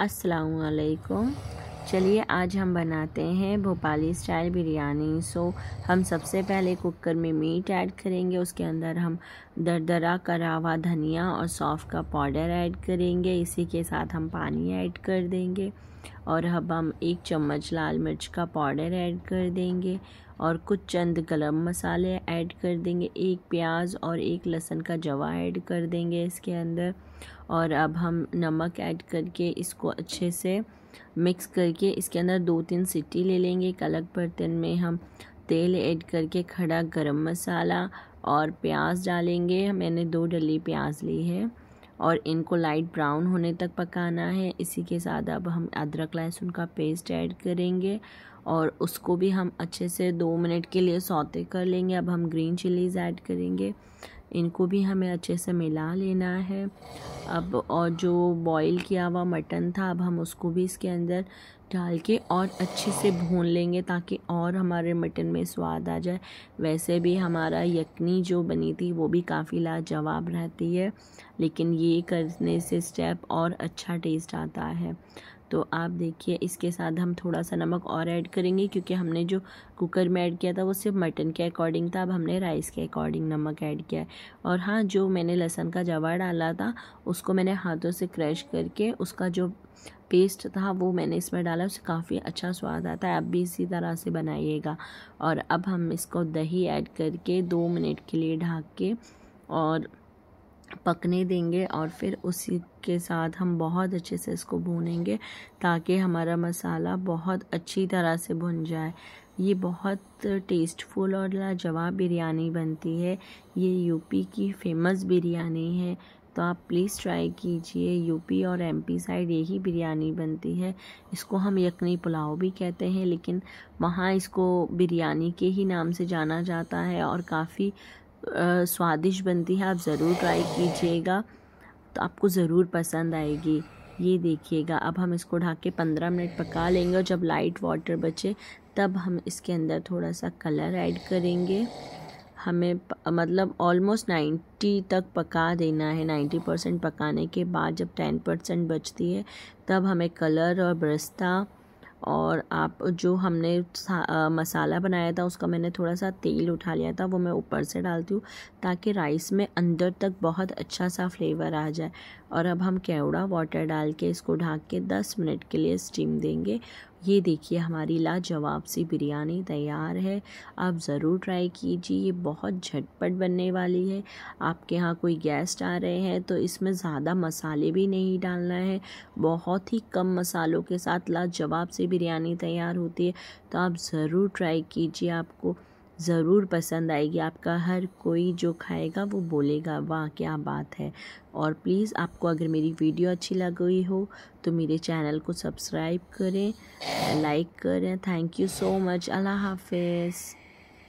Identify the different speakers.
Speaker 1: असलकुम चलिए आज हम बनाते हैं भोपाली स्टाइल बिरयानी सो हम सबसे पहले कुकर में मीट ऐड करेंगे उसके अंदर हम दरदरा करा हुआ धनिया और सौफ का पाउडर ऐड करेंगे इसी के साथ हम पानी ऐड कर देंगे और अब हम एक चम्मच लाल मिर्च का पाउडर ऐड कर देंगे और कुछ चंद गरम मसाले ऐड कर देंगे एक प्याज और एक लहसुन का जवा ऐड कर देंगे इसके अंदर और अब हम नमक ऐड करके इसको अच्छे से मिक्स करके इसके अंदर दो तीन सीटी ले लेंगे एक अलग बर्तन में हम तेल ऐड करके खड़ा गरम मसाला और प्याज डालेंगे मैंने दो डली प्याज ली है और इनको लाइट ब्राउन होने तक पकाना है इसी के साथ अब हम अदरक लहसुन का पेस्ट ऐड करेंगे और उसको भी हम अच्छे से दो मिनट के लिए सौते कर लेंगे अब हम ग्रीन चिलीज़ ऐड करेंगे इनको भी हमें अच्छे से मिला लेना है अब और जो बॉईल किया हुआ मटन था अब हम उसको भी इसके अंदर डाल के और अच्छे से भून लेंगे ताकि और हमारे मटन में स्वाद आ जाए वैसे भी हमारा यखनी जो बनी थी वो भी काफ़ी लाजवाब रहती है लेकिन ये करने से स्टेप और अच्छा टेस्ट आता है तो आप देखिए इसके साथ हम थोड़ा सा नमक और ऐड करेंगे क्योंकि हमने जो कुकर में ऐड किया था वो सिर्फ मटन के अकॉर्डिंग था अब हमने राइस के अकॉर्डिंग नमक ऐड किया है और हाँ जो मैंने लहसन का जवा डाला था उसको मैंने हाथों से क्रश करके उसका जो पेस्ट था वो मैंने इसमें डाला उससे काफ़ी अच्छा स्वाद आता है आप भी इसी तरह से बनाइएगा और अब हम इसको दही ऐड करके दो मिनट के लिए ढाक के और पकने देंगे और फिर उसी के साथ हम बहुत अच्छे से इसको भूनेंगे ताकि हमारा मसाला बहुत अच्छी तरह से भुन जाए ये बहुत टेस्टफुल और लाजवाब बिरयानी बनती है ये यूपी की फेमस बिरयानी है तो आप प्लीज़ ट्राई कीजिए यूपी और एमपी साइड यही बिरयानी बनती है इसको हम यखनी पुलाव भी कहते हैं लेकिन वहाँ इसको बिरयानी के ही नाम से जाना जाता है और काफ़ी स्वादिष्ट बनती है आप ज़रूर ट्राई कीजिएगा तो आपको ज़रूर पसंद आएगी ये देखिएगा अब हम इसको ढाक के पंद्रह मिनट पका लेंगे और जब लाइट वाटर बचे तब हम इसके अंदर थोड़ा सा कलर ऐड करेंगे हमें मतलब ऑलमोस्ट नाइन्टी तक पका देना है नाइन्टी परसेंट पकाने के बाद जब टेन परसेंट बचती है तब हमें कलर और ब्रस्ता और आप जो हमने मसाला बनाया था उसका मैंने थोड़ा सा तेल उठा लिया था वो मैं ऊपर से डालती हूँ ताकि राइस में अंदर तक बहुत अच्छा सा फ्लेवर आ जाए और अब हम केवड़ा वाटर डाल के इसको ढाक के 10 मिनट के लिए स्टीम देंगे ये देखिए हमारी लाजवाब सी बिरयानी तैयार है आप ज़रूर ट्राई कीजिए ये बहुत झटपट बनने वाली है आपके यहाँ कोई गेस्ट आ रहे हैं तो इसमें ज़्यादा मसाले भी नहीं डालना है बहुत ही कम मसालों के साथ लाजवाब सी बिरयानी तैयार होती है तो आप ज़रूर ट्राई कीजिए आपको ज़रूर पसंद आएगी आपका हर कोई जो खाएगा वो बोलेगा वाह क्या बात है और प्लीज़ आपको अगर मेरी वीडियो अच्छी लग गई हो तो मेरे चैनल को सब्सक्राइब करें लाइक करें थैंक यू सो मच अल्लाह हाफिज़